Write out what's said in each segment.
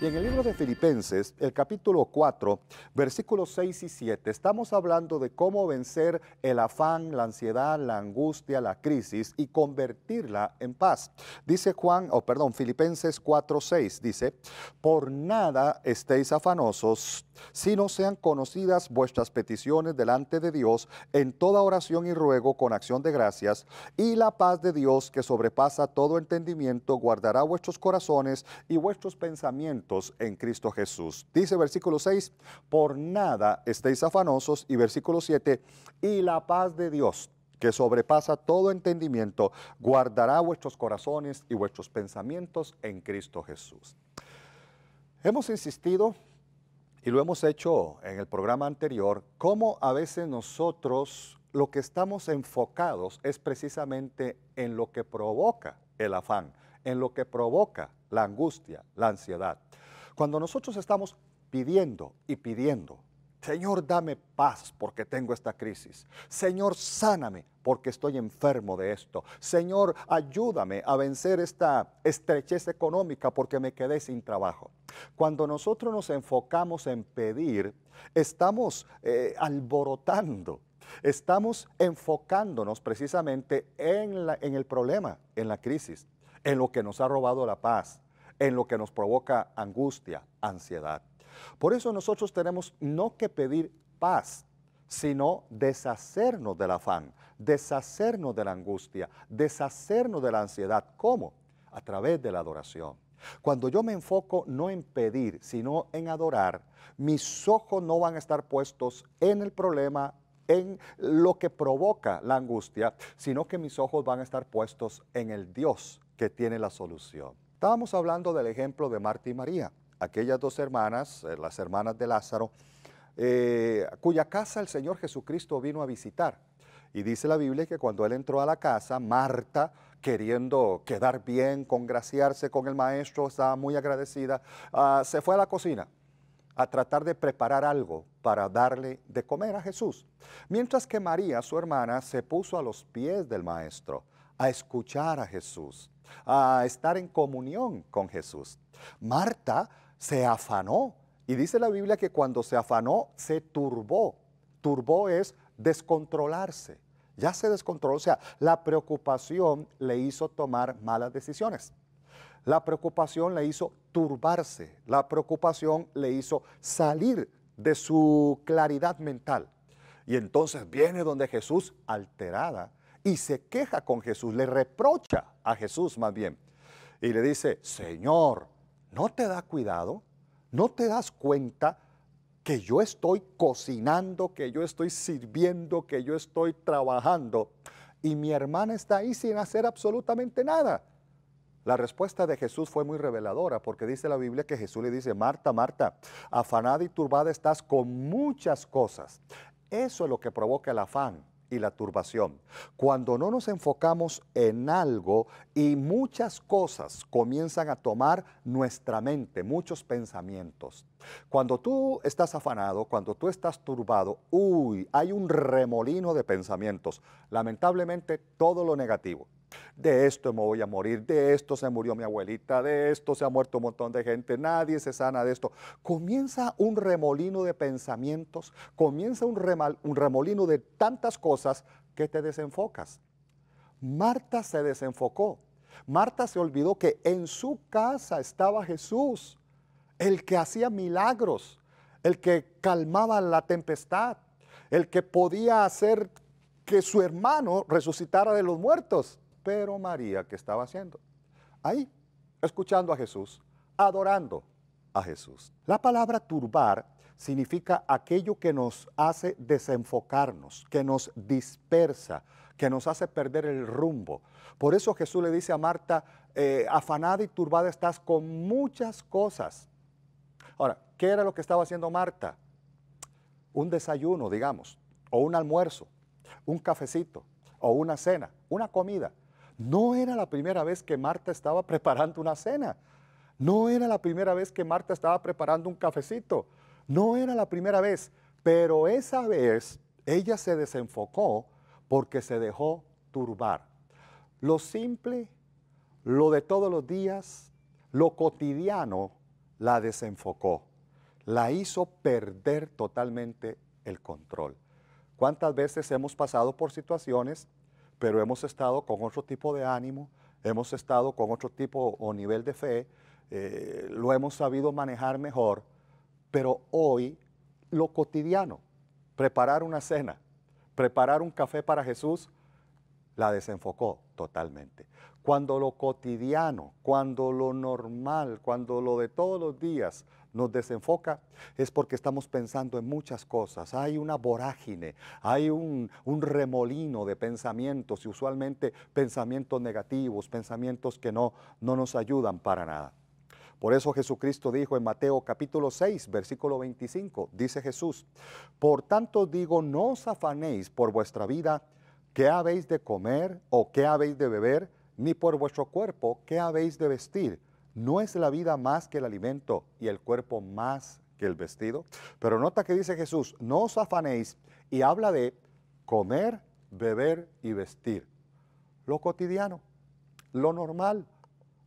Y en el libro de Filipenses, el capítulo 4, versículos 6 y 7, estamos hablando de cómo vencer el afán, la ansiedad, la angustia, la crisis y convertirla en paz. Dice Juan, o perdón, Filipenses 4, 6, dice, por nada estéis afanosos, sino sean conocidas vuestras peticiones delante de Dios en toda oración y ruego con acción de gracias, y la paz de Dios que sobrepasa todo entendimiento guardará vuestros corazones y vuestros pensamientos en Cristo Jesús. Dice versículo 6, por nada estéis afanosos y versículo 7, y la paz de Dios que sobrepasa todo entendimiento, guardará vuestros corazones y vuestros pensamientos en Cristo Jesús. Hemos insistido y lo hemos hecho en el programa anterior, cómo a veces nosotros lo que estamos enfocados es precisamente en lo que provoca el afán, en lo que provoca la angustia, la ansiedad. Cuando nosotros estamos pidiendo y pidiendo, Señor, dame paz porque tengo esta crisis. Señor, sáname porque estoy enfermo de esto. Señor, ayúdame a vencer esta estrechez económica porque me quedé sin trabajo. Cuando nosotros nos enfocamos en pedir, estamos eh, alborotando, estamos enfocándonos precisamente en el problema, en la crisis, en lo que nos ha robado la paz, en lo que nos provoca angustia, ansiedad. Por eso nosotros tenemos no que pedir paz, sino deshacernos del afán, deshacernos de la angustia, deshacernos de la ansiedad. ¿Cómo? A través de la adoración. Cuando yo me enfoco no en pedir, sino en adorar, mis ojos no van a estar puestos en el problema, en lo que provoca la angustia, sino que mis ojos van a estar puestos en el Dios que tiene la solución. Estábamos hablando del ejemplo de Marta y María, aquellas dos hermanas, eh, las hermanas de Lázaro, eh, cuya casa el Señor Jesucristo vino a visitar. Y dice la Biblia que cuando él entró a la casa, Marta, queriendo quedar bien, congraciarse con el maestro, estaba muy agradecida, ah, se fue a la cocina a tratar de preparar algo para darle de comer a Jesús. Mientras que María, su hermana, se puso a los pies del maestro a escuchar a Jesús a estar en comunión con Jesús. Marta se afanó y dice la Biblia que cuando se afanó se turbó. Turbó es descontrolarse. Ya se descontroló, o sea, la preocupación le hizo tomar malas decisiones. La preocupación le hizo turbarse, la preocupación le hizo salir de su claridad mental. Y entonces viene donde Jesús, alterada, y se queja con Jesús, le reprocha a Jesús más bien. Y le dice, Señor, ¿no te da cuidado? ¿No te das cuenta que yo estoy cocinando, que yo estoy sirviendo, que yo estoy trabajando? Y mi hermana está ahí sin hacer absolutamente nada. La respuesta de Jesús fue muy reveladora porque dice la Biblia que Jesús le dice, Marta, Marta, afanada y turbada estás con muchas cosas. Eso es lo que provoca el afán y la turbación. Cuando no nos enfocamos en algo y muchas cosas comienzan a tomar nuestra mente, muchos pensamientos. Cuando tú estás afanado, cuando tú estás turbado, uy, hay un remolino de pensamientos. Lamentablemente todo lo negativo de esto me voy a morir, de esto se murió mi abuelita, de esto se ha muerto un montón de gente, nadie se sana de esto. Comienza un remolino de pensamientos, comienza un, un remolino de tantas cosas que te desenfocas. Marta se desenfocó. Marta se olvidó que en su casa estaba Jesús, el que hacía milagros, el que calmaba la tempestad, el que podía hacer que su hermano resucitara de los muertos. Pero María, ¿qué estaba haciendo? Ahí, escuchando a Jesús, adorando a Jesús. La palabra turbar significa aquello que nos hace desenfocarnos, que nos dispersa, que nos hace perder el rumbo. Por eso Jesús le dice a Marta, eh, afanada y turbada estás con muchas cosas. Ahora, ¿qué era lo que estaba haciendo Marta? Un desayuno, digamos, o un almuerzo, un cafecito, o una cena, una comida. No era la primera vez que Marta estaba preparando una cena. No era la primera vez que Marta estaba preparando un cafecito. No era la primera vez. Pero esa vez ella se desenfocó porque se dejó turbar. Lo simple, lo de todos los días, lo cotidiano, la desenfocó. La hizo perder totalmente el control. ¿Cuántas veces hemos pasado por situaciones pero hemos estado con otro tipo de ánimo, hemos estado con otro tipo o nivel de fe, eh, lo hemos sabido manejar mejor, pero hoy lo cotidiano, preparar una cena, preparar un café para Jesús, la desenfocó totalmente. Cuando lo cotidiano, cuando lo normal, cuando lo de todos los días nos desenfoca es porque estamos pensando en muchas cosas. Hay una vorágine, hay un, remolino de pensamientos y usualmente pensamientos negativos, pensamientos que no, no nos ayudan para nada. Por eso Jesucristo dijo en Mateo capítulo 6, versículo 25, dice Jesús, por tanto digo, no os afanéis por vuestra vida, qué habéis de comer o qué habéis de beber, ni por vuestro cuerpo, qué habéis de vestir ¿No es la vida más que el alimento y el cuerpo más que el vestido? Pero nota que dice Jesús, no os afanéis y habla de comer, beber y vestir. Lo cotidiano, lo normal,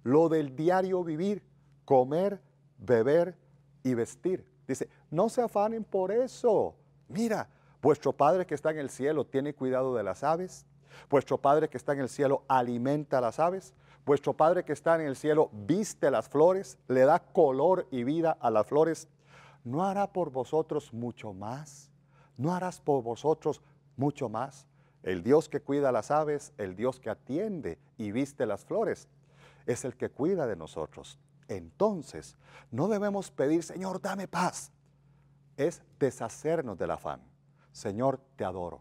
lo del diario vivir, comer, beber y vestir. Dice, no se afanen por eso. Mira, vuestro Padre que está en el cielo tiene cuidado de las aves. Vuestro Padre que está en el cielo alimenta a las aves. Vuestro Padre que está en el cielo viste las flores, le da color y vida a las flores. ¿No hará por vosotros mucho más? ¿No harás por vosotros mucho más? El Dios que cuida las aves, el Dios que atiende y viste las flores, es el que cuida de nosotros. Entonces, no debemos pedir, Señor, dame paz. Es deshacernos del afán. Señor, te adoro.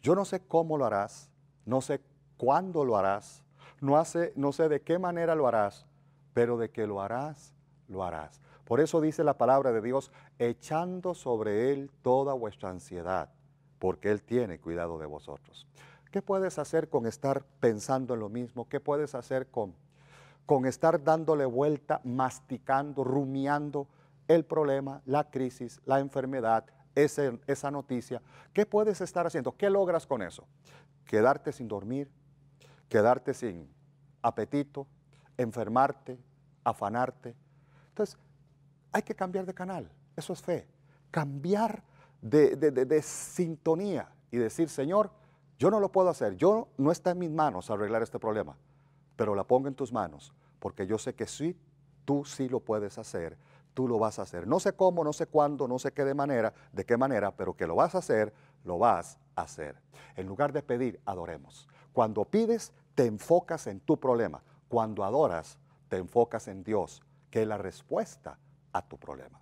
Yo no sé cómo lo harás, no sé cuándo lo harás, no, no sé de qué manera lo harás, pero de que lo harás, lo harás. Por eso dice la palabra de Dios, echando sobre Él toda vuestra ansiedad, porque Él tiene cuidado de vosotros. ¿Qué puedes hacer con estar pensando en lo mismo? ¿Qué puedes hacer con, con estar dándole vuelta, masticando, rumiando el problema, la crisis, la enfermedad, esa noticia? ¿Qué puedes estar haciendo? ¿Qué logras con eso? Quedarte sin dormir, quedarte sin apetito, enfermarte, afanarte. Entonces, hay que cambiar de canal, eso es fe, cambiar de, sintonía y decir, Señor, yo no lo puedo hacer, yo no está en mis manos arreglar este problema, pero la pongo en tus manos, porque yo sé que sí, tú sí lo puedes hacer, tú lo vas a hacer. No sé cómo, no sé cuándo, no sé qué de manera, de qué manera, pero que lo vas a hacer lo vas a hacer. En lugar de pedir, adoremos. Cuando pides, te enfocas en tu problema. Cuando adoras, te enfocas en Dios, que es la respuesta a tu problema.